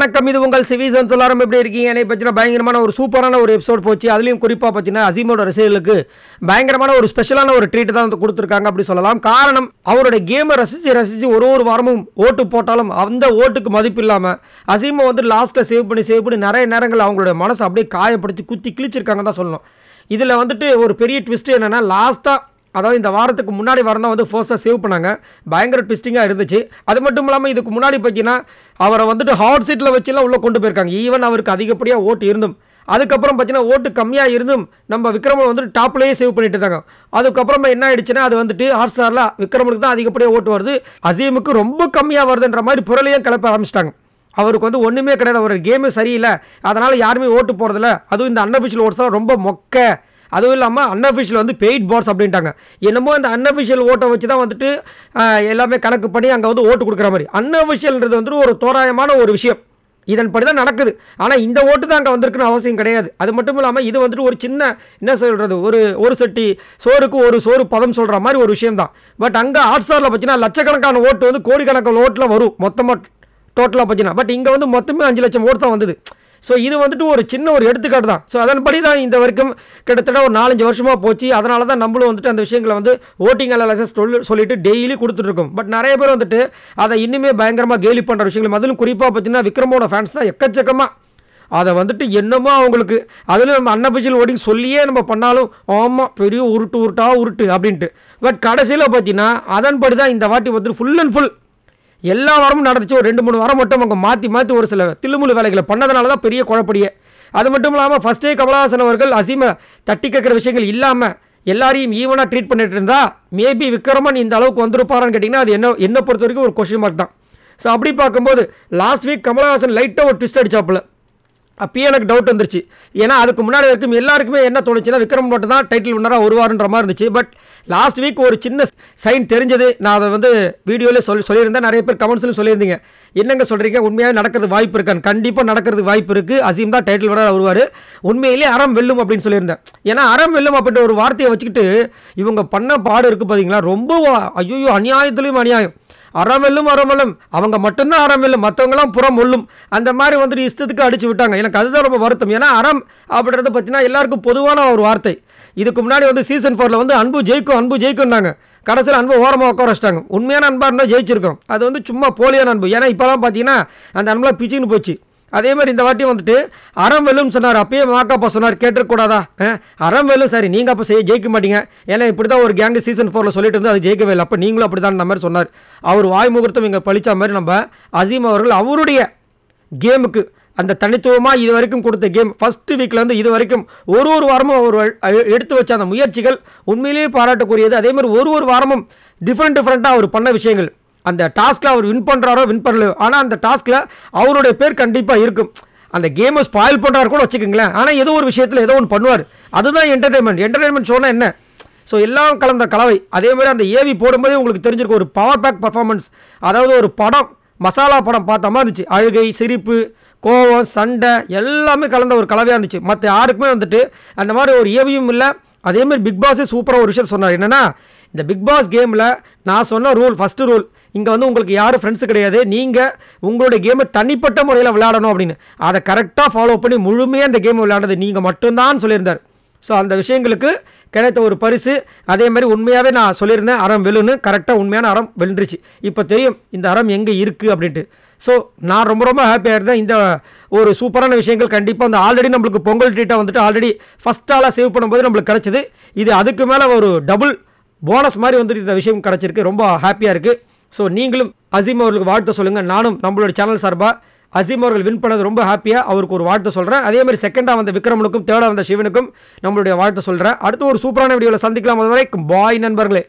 வணக்கம் இது உங்கள் சிவிசன் சொல்லாரம் எப்படி இருக்கீங்க என்னை பற்றின பயங்கரமான ஒரு சூப்பரான ஒரு எபிசோட் போச்சு அதுலேயும் குறிப்பாக பார்த்தீங்கன்னா அசீமோட ரசிகர்களுக்கு பயங்கரமான ஒரு ஸ்பெஷலான ஒரு ட்ரீட் தான் கொடுத்துருக்காங்க அப்படி சொல்லலாம் காரணம் அவரோட கேமை ரசித்து ரசித்து ஒரு ஒரு வாரமும் ஓட்டு போட்டாலும் அந்த ஓட்டுக்கு மதிப்பு இல்லாமல் அசீமை வந்து லாஸ்ட்டில் சேவ் பண்ணி சேவ் பண்ணி நிறைய நேரங்கள் அவங்களோட மனசை அப்படியே காயப்படுத்தி குத்தி கிழிச்சிருக்காங்க தான் சொல்லணும் இதில் வந்துட்டு ஒரு பெரிய ட்விஸ்ட் என்னென்னா லாஸ்ட்டாக அதாவது இந்த வாரத்துக்கு முன்னாடி வரந்தான் வந்து ஃபோர்ஸாக சேவ் பண்ணாங்க பயங்கர ட்விஸ்டிங்காக இருந்துச்சு அது மட்டும் இல்லாமல் இதுக்கு முன்னாடி பார்த்தீங்கன்னா அவரை வந்துட்டு ஹாட் சீட்டில் வச்சுலாம் உள்ளே கொண்டு போயிருக்காங்க ஈவன் அவருக்கு அதிகப்படியாக ஓட்டு இருந்தும் அதுக்கப்புறம் பார்த்தீங்கன்னா ஓட்டு கம்மியாக இருந்தும் நம்ம விக்ரமன் வந்துட்டு டாப்லேயே சேவ் பண்ணிட்டு இருந்தாங்க அதுக்கப்புறமா என்ன ஆயிடுச்சுன்னா அது வந்துட்டு ஹாட் ஸ்டாரில் விக்ரமனுக்கு தான் அதிகப்படியாக ஓட்டு வருது அசீமுக்கு ரொம்ப கம்மியாக வருதுன்ற மாதிரி புரளையும் கிளப்ப ஆரம்பிச்சிட்டாங்க அவருக்கு வந்து ஒன்றுமே கிடையாது அவர் கேமு சரியில்லை அதனால் யாருமே ஓட்டு போகிறதில்ல அதுவும் இந்த அன்னபிச்சில் ஓட்ஸ்லாம் ரொம்ப மொக்கை அதுவும் இல்லாமல் அன்அஃபிஷியல் வந்து பெய்ட் போர்ட்ஸ் அப்படின்ட்டாங்க என்னமோ அந்த அன்அஃபிஷியல் ஓட்டை வச்சு தான் வந்துட்டு எல்லாமே கணக்கு பண்ணி அங்கே வந்து ஓட்டு கொடுக்குற மாதிரி அன்அஃபிஷியல்ன்றது வந்துட்டு ஒரு தோராயமான ஒரு விஷயம் இதன்படி தான் நடக்குது ஆனால் இந்த ஓட்டு தான் அங்கே வந்திருக்குன்னு அவசியம் கிடையாது அது மட்டும் இல்லாமல் இது வந்துட்டு ஒரு சின்ன என்ன சொல்கிறது ஒரு ஒரு செட்டி சோறுக்கு ஒரு சோறு பதம் சொல்கிற மாதிரி ஒரு விஷயம் தான் பட் அங்கே ஹாட்ஸ்டாரில் பார்த்தீங்கன்னா லட்சக்கணக்கான ஓட்டு வந்து கோடிக்கணக்கான ஓட்டில் வரும் மொத்தமாக டோட்டலாக பார்த்தீங்கன்னா பட் இங்கே வந்து மொத்தமே அஞ்சு லட்சம் ஓட்டு தான் வந்தது ஸோ இது வந்துட்டு ஒரு சின்ன ஒரு எடுத்துக்காட்டு தான் ஸோ அதன்படி தான் இந்த வரைக்கும் கிட்டத்தட்ட ஒரு நாலஞ்சு வருஷமாக போச்சு அதனால தான் நம்மளும் வந்துட்டு அந்த விஷயங்களை வந்து ஓட்டிங் அனாலிசஸ் சொல்லி சொல்லிட்டு டெய்லி கொடுத்துட்ருக்கோம் பட் நிறைய பேர் வந்துட்டு அதை இன்னுமே பயங்கரமாக கேலி பண்ணுற விஷயங்கள் அதிலும் குறிப்பாக பார்த்தீங்கன்னா விக்ரமோட ஃபேன்ஸ் தான் எக்கச்சக்கமாக அதை வந்துட்டு என்னமோ அவங்களுக்கு அதில் நம்ம அன்னபிஜியல் ஓட்டிங் சொல்லியே நம்ம பண்ணாலும் ஆமாம் பெரிய உருட்டு உருட்டாக உருட்டு அப்படின்ட்டு பட் கடைசியில் பார்த்தீங்கன்னா அதன்படி தான் இந்த வாட்டி வந்துட்டு ஃபுல் அண்ட் ஃபுல் எல்லா வாரமும் நடந்துச்சு ஒரு ரெண்டு மூணு வாரம் மட்டும் அவங்க மாற்றி மாற்றி ஒரு சில தில்லுமுழு வேலைகளை பண்ணதுனால தான் பெரிய குழப்படியே அது மட்டும் இல்லாமல் ஃபஸ்ட்டே கமலஹாசன் அவர்கள் அசீமை தட்டி கேட்குற விஷயங்கள் இல்லாமல் எல்லாரையும் ஈவனாக ட்ரீட் பண்ணிட்டு இருந்தா மேபி விக்ரமன் இந்த அளவுக்கு வந்திருப்பாரான்னு கேட்டிங்கன்னா அது என்ன என்னை பொறுத்த வரைக்கும் ஒரு கொஷின் மார்க் தான் ஸோ அப்படி பார்க்கும்போது லாஸ்ட் வீக் கமலஹாசன் லைட்டாக ஒரு ட்விஸ்ட் அடிச்சாப்புல அப்பயே எனக்கு டவுட் வந்துருச்சு ஏன்னா அதுக்கு முன்னாடி வரைக்கும் எல்லாருக்குமே என்ன தோணுச்சுன்னா விக்ரம் மட்டும் தான் டைட்டில் வின்னராக வருவாருன்ற மாதிரி இருந்துச்சு பட் லாஸ்ட் வீக் ஒரு சின்ன சைன் தெரிஞ்சது நான் அதை வந்து வீடியோவில் சொல்லி சொல்லியிருந்தேன் நிறைய பேர் கமெண்ட்ஸ்லையும் சொல்லியிருந்தீங்க என்னங்க சொல்கிறீங்க உண்மையாக நடக்கிறது வாய்ப்பு இருக்கான்னு கண்டிப்பாக நடக்கிறது வாய்ப்பு இருக்குது அசீம் தான் டைட்டில் வின்னராக வருவார் உண்மையிலேயே அறம் வெல்லும் அப்படின்னு சொல்லியிருந்தேன் ஏன்னா அறம் வெல்லும் அப்படின்ற ஒரு வார்த்தையை வச்சுக்கிட்டு இவங்க பண்ண பாடு இருக்குது பார்த்தீங்களா ரொம்ப ஐயோ அநியாயத்துலேயும் அநியாயம் அறவெல்லும் அறமலும் அவங்க மட்டும்தான் அறவெல்லும் மற்றவங்களாம் புறம் ஒல்லும் அந்த மாதிரி வந்துட்டு இஷ்டத்துக்கு அடிச்சு விட்டாங்க எனக்கு அதுதான் ரொம்ப வருத்தம் ஏன்னா அறம் அப்படின்றத பார்த்தீங்கன்னா எல்லாருக்கும் பொதுவான ஒரு வார்த்தை இதுக்கு முன்னாடி வந்து சீசன் ஃபோரில் வந்து அன்பு ஜெயிக்கும் அன்பு ஜெயிக்கும்னாங்க கடைசியில் அன்பு ஓரமாக உட்கார வச்சிட்டாங்க உண்மையான அன்பாக இருந்தால் ஜெயிச்சிருக்கோம் அது வந்து சும்மா போலியான அன்பு ஏன்னா இப்போலாம் பார்த்தீங்கன்னா அந்த அன்பெலாம் பிச்சுன்னு போச்சு அதே மாதிரி இந்த வாட்டி வந்துட்டு அறம் வெல்லும் சொன்னார் அப்பயே அப்பா சொன்னார் கேட்டுக்கூடாதா அறம் வெல்லும் சரி நீங்கள் அப்போ செய்ய ஜெயிக்க மாட்டீங்க ஏன்னா இப்படி தான் ஒரு கேங்கு சீசன் ஃபோரில் சொல்லிட்டு இருந்து அது ஜெயிக்கவே இல்லை அப்போ நீங்களும் அப்படி தான் மாதிரி சொன்னார் அவர் வாய் முகூர்த்தம் இங்கே பழித்த மாதிரி நம்ம அசீம் அவர்கள் அவருடைய கேமுக்கு அந்த தனித்துவமாக இது வரைக்கும் கொடுத்த கேம் ஃபஸ்ட்டு வீக்லேருந்து இது வரைக்கும் ஒரு ஒரு வாரமும் அவர் எடுத்து வச்ச அந்த முயற்சிகள் உண்மையிலேயே பாராட்டக்கூடியது அதே மாதிரி ஒரு ஒரு வாரமும் டிஃப்ரெண்ட் டிஃப்ரெண்ட்டாக அவர் பண்ண விஷயங்கள் அந்த டாஸ்கில் அவர் வின் பண்ணுறாரோ வின் பண்ணலையோ ஆனால் அந்த டாஸ்கில் அவருடைய பேர் கண்டிப்பாக இருக்கும் அந்த கேமை ஸ்பாயில் பண்ணுறாரு கூட வச்சுக்கோங்களேன் ஆனால் ஏதோ ஒரு விஷயத்தில் ஏதோ ஒன்று பண்ணுவார் அதுதான் என்டர்டைன்மெண்ட் என்டர்டைன்மெண்ட் சொன்னால் என்ன ஸோ எல்லாம் கலந்த கலவை அதே மாதிரி அந்த ஏவி போடும்போதே உங்களுக்கு தெரிஞ்சிருக்கும் ஒரு பவர் பேக் பர்ஃபார்மன்ஸ் அதாவது ஒரு படம் மசாலா படம் பார்த்த மாதிரி இருந்துச்சு அழுகை சிரிப்பு கோவம் சண்டை எல்லாமே கலந்த ஒரு கலவையாக இருந்துச்சு மற்ற யாருக்குமே வந்துட்டு அந்த மாதிரி ஒரு ஏவியும் இல்லை அதேமாதிரி பிக் பாஸே சூப்பராக ஒரு விஷயம் சொன்னார் என்னென்னா இந்த பிக் பாஸ் கேமில் நான் சொன்ன ரூல் ஃபஸ்ட்டு ரூல் இங்கே வந்து உங்களுக்கு யாரும் ஃப்ரெண்ட்ஸு கிடையாது நீங்கள் உங்களுடைய கேமை தனிப்பட்ட முறையில் விளையாடணும் அப்படின்னு அதை கரெக்டாக ஃபாலோ பண்ணி முழுமையாக அந்த கேம் விளையாடுறது நீங்கள் மட்டும்தான் சொல்லியிருந்தார் ஸோ அந்த விஷயங்களுக்கு கிடைத்த ஒரு பரிசு அதே மாதிரி உண்மையாகவே நான் சொல்லியிருந்தேன் அறம் வெளுன்னு கரெக்டாக உண்மையான அறம் வெளுந்துருச்சு இப்போ தெரியும் இந்த அறம் எங்கே இருக்குது அப்படின்ட்டு ஸோ நான் ரொம்ப ரொம்ப ஹாப்பியாக இருந்தேன் இந்த ஒரு சூப்பரான விஷயங்கள் கண்டிப்பாக வந்து ஆல்ரெடி நம்மளுக்கு பொங்கல் ட்ரீட்டாக வந்துட்டு ஆல்ரெடி ஃபஸ்ட் ஆளாக சேவ் பண்ணும்போது நம்மளுக்கு கிடச்சிது இது அதுக்கு மேலே ஒரு டபுள் போனஸ் மாதிரி வந்துட்டு இந்த விஷயம் கிடச்சிருக்கு ரொம்ப ஹாப்பியாக இருக்குது ஸோ நீங்களும் அசீம் அவர்களுக்கு வாழ்த்த சொல்லுங்கள் நானும் நம்மளோட சேனல் சார்பாக அசீம் அவர்கள் வின் பண்ணது ரொம்ப ஹாப்பியாக அவருக்கு ஒரு வாழ்த்து சொல்கிறேன் அதே மாதிரி செகண்டாக வந்த விக்ரமனுக்கும் தேர்டாக வந்த சிவனுக்கும் நம்மளுடைய வாழ்த்து சொல்கிறேன் அடுத்து ஒரு சூப்பரான வீடியோவில் சந்திக்கலாம் வரைக்கும் பாய் நண்பர்களே